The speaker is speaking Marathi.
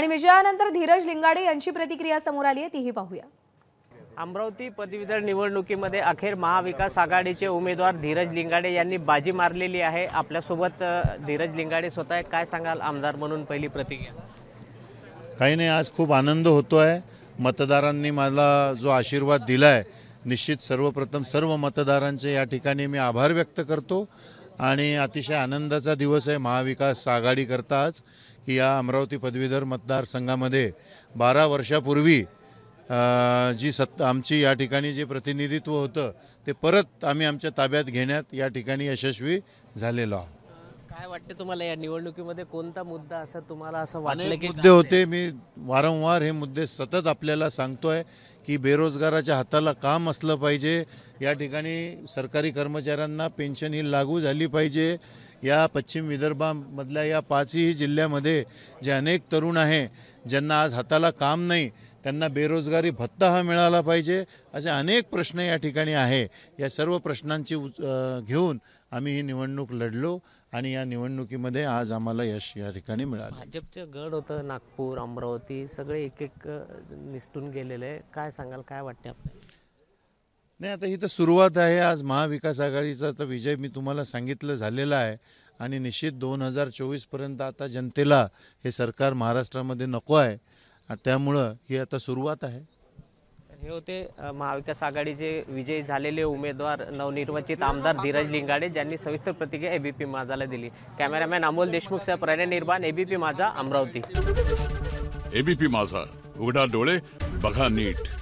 आणि विजयानंतर धीरज लिंगाडे यांची प्रतिक्रिया समोर आली आहे तीही पाहूया अमरावती पदवीधर निवडणुकीमध्ये अखेर महाविकास आघाडीचे उमेदवार धीरज लिंगाडे यांनी बाजी मारलेली आहे आपल्यासोबत धीरज लिंगाडे स्वतः काय सांगाल आमदार म्हणून पहिली प्रतिक्रिया काही नाही आज खूप आनंद होतो आहे मतदारांनी मला जो आशीर्वाद दिला आहे निश्चित सर्वप्रथम सर्व मतदारांचे या ठिकाणी मी आभार व्यक्त करतो आणि अतिशय आनंदाचा दिवस आहे महाविकास आघाडीकरताच की या अमरावती पदवीधर मतदारसंघामध्ये बारा वर्षापूर्वी जी सत् आमची या ठिकाणी जे प्रतिनिधित्व होतं ते परत आम्ही आमच्या ताब्यात घेण्यात या ठिकाणी यशस्वी झालेलो आहोत काय वाटते तुम्हाला या निवडणुकीमध्ये कोणता मुद्दा असं तुम्हाला असं वाटलं की मुद्दे होते मी वारंवार हे मुद्दे सतत आपल्याला सांगतोय की बेरोजगाराच्या हाताला काम असलं पाहिजे या ठिकाणी सरकारी कर्मचाऱ्यांना पेन्शन ही लागू झाली पाहिजे या पश्चिम विदर्भामधल्या या पाचही जिल्ह्यामध्ये जे अनेक तरुण आहे ज्यांना आज हाताला काम नाही त्यांना बेरोजगारी भत्ता हा मिळाला पाहिजे असे अनेक प्रश्न या ठिकाणी आहे या सर्व प्रश्नांची घेऊन आम्ही ही निवडणूक लढलो आणि या निवडणुकीमध्ये आज आम्हाला यश या ठिकाणी मिळालं भाजपचं गड होतं नागपूर अमरावती सगळे एक एक निसटून गेलेले आहे काय सांगाल काय वाटते आपल्याला नाही आता ही तर सुरुवात आहे आज महाविकास आघाडीचा तर विजय मी तुम्हाला सांगितलं झालेला आहे आणि निश्चित दोन हजार चोवीसपर्यंत आता जनतेला हे सरकार महाराष्ट्रामध्ये नको आहे त्यामुळं ही आता सुरुवात आहे हे होते महाविकास आघाडीचे विजयी झालेले उमेदवार नवनिर्वाचित आमदार धीरज लिंगाडे ज्यांनी सविस्तर प्रतिक्रिया एबीपी माझाला दिली कॅमेरामॅन अमोल देशमुख सह प्रणय निर्माण एबीपी माझा अमरावती एबीपी माझा उघडा डोळे बघा नीट